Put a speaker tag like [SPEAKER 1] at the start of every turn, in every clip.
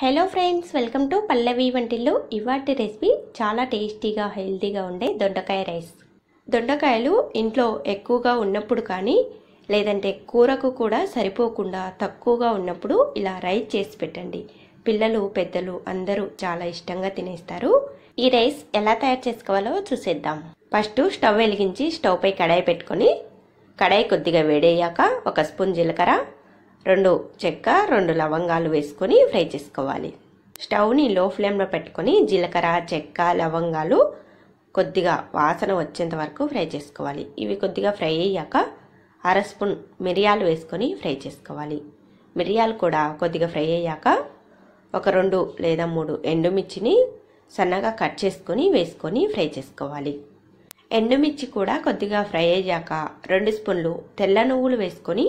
[SPEAKER 1] hello friends welcome to Pallavi వంటిల్లు ఇవాటి recipe చాలా టేస్టీగా హెల్తీగా ఉండే దొండకాయ రైస్ దొండకాయలు ఇంట్లో ఎక్కువగా ఉన్నప్పుడు కానీ లేదంటే కూరకు కూడా సరిపోకుండా తక్కువగా ఉన్నప్పుడు ఇలా రైస్ చేసి పెట్టండి పిల్లలు పెద్దలు అందరూ చాలా ఇష్టంగా తినేస్తారు ఈ రైస్ ఎలా తయారు చేసుకోవాలో చూసేద్దాం ఫస్ట్ స్టవ్ వెలిగించి స్టవ్ పై కడాయి పెట్టుకొని కడాయి కొద్దిగా వేడయ్యాక ఒక స్పూన్ జీలకర్ర రెండు చెక్క రెండు లవంగాలు వేసుకొని ఫ్రై చేసుకోవాలి స్టవ్ని లో ఫ్లేమ్లో పెట్టుకొని జీలకర్ర చెక్క లవంగాలు కొద్దిగా వాసన వచ్చేంత వరకు ఫ్రై చేసుకోవాలి ఇవి కొద్దిగా ఫ్రై అయ్యాక అర స్పూన్ మిరియాలు వేసుకొని ఫ్రై చేసుకోవాలి మిరియాలు కూడా కొద్దిగా ఫ్రై అయ్యాక ఒక రెండు లేదా మూడు ఎండుమిర్చిని సన్నగా కట్ చేసుకొని వేసుకొని ఫ్రై చేసుకోవాలి ఎండుమిర్చి కూడా కొద్దిగా ఫ్రై అయ్యాక రెండు స్పూన్లు తెల్ల నువ్వులు వేసుకొని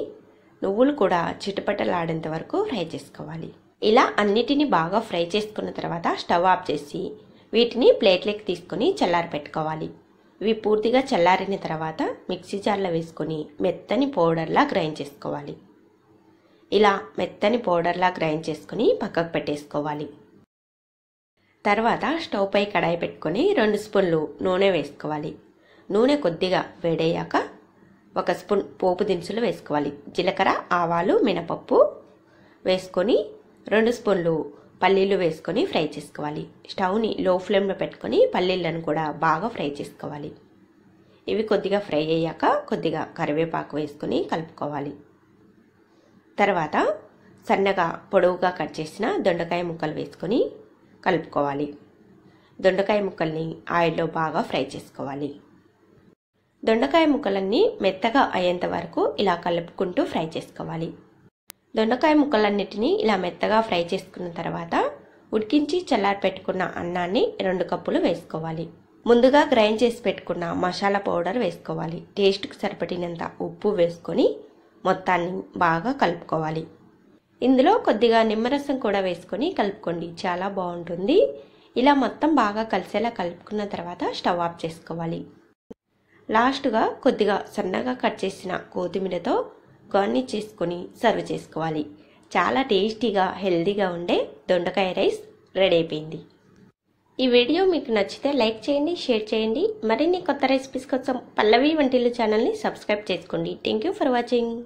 [SPEAKER 1] నువ్వులు కూడా చిటపటలాడేంత వరకు ఫ్రై చేసుకోవాలి ఇలా అన్నిటినీ బాగా ఫ్రై చేసుకున్న తర్వాత స్టవ్ ఆఫ్ చేసి వీటిని ప్లేట్లోకి తీసుకొని చల్లారి పెట్టుకోవాలి ఇవి పూర్తిగా చల్లారిన తర్వాత మిక్సీ జార్లో వేసుకొని మెత్తని పౌడర్లా గ్రైండ్ చేసుకోవాలి ఇలా మెత్తని పౌడర్లా గ్రైండ్ చేసుకుని పక్కకు పెట్టేసుకోవాలి తర్వాత స్టవ్ పై కడాయి పెట్టుకొని రెండు స్పూన్లు నూనె వేసుకోవాలి నూనె కొద్దిగా వేడయ్యాక ఒక స్పూన్ పోపు దినుసులు వేసుకోవాలి జీలకర్ర ఆవాలు మినపప్పు వేసుకొని రెండు స్పూన్లు పల్లీలు వేసుకొని ఫ్రై చేసుకోవాలి స్టవ్ని లో ఫ్లేమ్లో పెట్టుకొని పల్లీలను కూడా బాగా ఫ్రై చేసుకోవాలి ఇవి కొద్దిగా ఫ్రై అయ్యాక కొద్దిగా కరివేపాకు వేసుకొని కలుపుకోవాలి తర్వాత సన్నగా పొడవుగా కట్ చేసిన దొండకాయ ముక్కలు వేసుకొని కలుపుకోవాలి దొండకాయ ముక్కల్ని ఆయిల్లో బాగా ఫ్రై చేసుకోవాలి దొండకాయ ముక్కలన్నీ మెత్తగా అయ్యేంత వరకు ఇలా కలుపుకుంటూ ఫ్రై చేసుకోవాలి దొండకాయ ముక్కలన్నిటినీ ఇలా మెత్తగా ఫ్రై చేసుకున్న తర్వాత ఉడికించి చల్లారి పెట్టుకున్న అన్నాన్ని రెండు కప్పులు వేసుకోవాలి ముందుగా గ్రైండ్ చేసి పెట్టుకున్న మసాలా పౌడర్ వేసుకోవాలి టేస్ట్కి సరిపడినంత ఉప్పు వేసుకొని మొత్తాన్ని బాగా కలుపుకోవాలి ఇందులో కొద్దిగా నిమ్మరసం కూడా వేసుకొని కలుపుకోండి చాలా బాగుంటుంది ఇలా మొత్తం బాగా కలిసేలా కలుపుకున్న తర్వాత స్టవ్ ఆఫ్ చేసుకోవాలి లాస్ట్గా కొద్దిగా సన్నగా కట్ చేసిన కొత్తిమీరతో గార్నిష్ చేసుకొని సర్వ్ చేసుకోవాలి చాలా టేస్టీగా హెల్దీగా ఉండే దొండకాయ రైస్ రెడీ అయిపోయింది ఈ వీడియో మీకు నచ్చితే లైక్ చేయండి షేర్ చేయండి మరిన్ని కొత్త రెసిపీస్ కోసం పల్లవి వంటిల్లు ఛానల్ని సబ్స్క్రైబ్ చేసుకోండి థ్యాంక్ యూ ఫర్ వాచింగ్